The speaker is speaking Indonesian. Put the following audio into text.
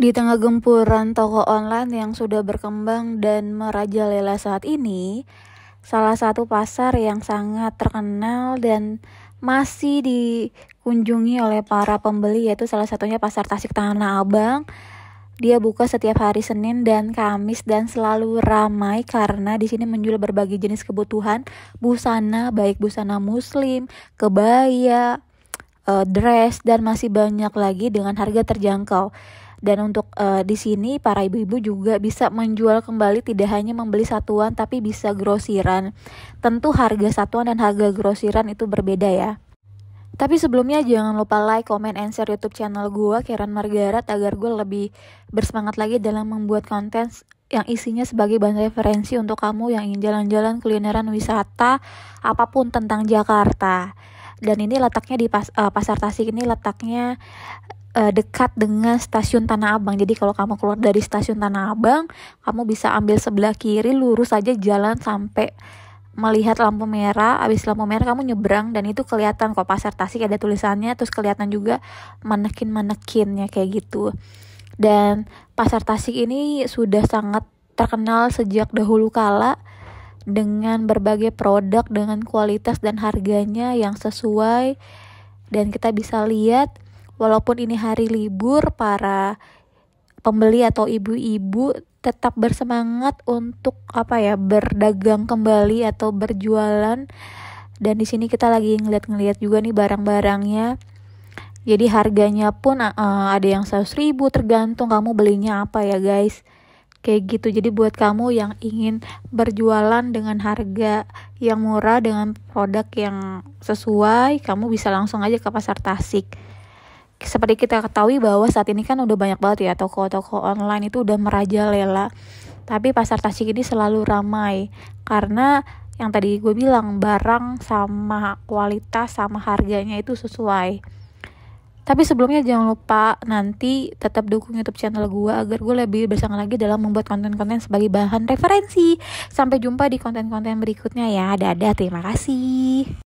Di tengah gempuran toko online yang sudah berkembang dan merajalela saat ini, salah satu pasar yang sangat terkenal dan masih dikunjungi oleh para pembeli yaitu salah satunya pasar Tasik Tanah Abang. Dia buka setiap hari Senin dan Kamis dan selalu ramai karena di sini menjual berbagai jenis kebutuhan busana baik busana muslim, kebaya, eh, dress dan masih banyak lagi dengan harga terjangkau. Dan untuk uh, di sini para ibu-ibu juga bisa menjual kembali tidak hanya membeli satuan tapi bisa grosiran. Tentu harga satuan dan harga grosiran itu berbeda ya. Tapi sebelumnya jangan lupa like, comment, and share YouTube channel gue Karen Margaret agar gue lebih bersemangat lagi dalam membuat konten yang isinya sebagai bahan referensi untuk kamu yang ingin jalan-jalan kulineran wisata apapun tentang Jakarta. Dan ini letaknya di pas, uh, Pasar Tasik ini letaknya uh, dekat dengan stasiun Tanah Abang. Jadi kalau kamu keluar dari stasiun Tanah Abang, kamu bisa ambil sebelah kiri lurus aja jalan sampai melihat lampu merah, abis lampu merah kamu nyebrang dan itu kelihatan kok pasar Tasik ada tulisannya, terus kelihatan juga manekin-manekinnya kayak gitu. Dan pasar Tasik ini sudah sangat terkenal sejak dahulu kala dengan berbagai produk dengan kualitas dan harganya yang sesuai dan kita bisa lihat Walaupun ini hari libur, para pembeli atau ibu-ibu tetap bersemangat untuk apa ya berdagang kembali atau berjualan dan di sini kita lagi ngeliat-ngeliat juga nih barang-barangnya jadi harganya pun uh, ada yang 100 ribu tergantung kamu belinya apa ya guys kayak gitu jadi buat kamu yang ingin berjualan dengan harga yang murah dengan produk yang sesuai kamu bisa langsung aja ke pasar Tasik seperti kita ketahui bahwa saat ini kan udah banyak banget ya toko-toko online itu udah merajalela. Tapi pasar Tasik ini selalu ramai karena yang tadi gue bilang barang sama kualitas sama harganya itu sesuai. Tapi sebelumnya jangan lupa nanti tetap dukung YouTube channel gue agar gue lebih bersama lagi dalam membuat konten-konten sebagai bahan referensi. Sampai jumpa di konten-konten berikutnya ya. Dadah, terima kasih.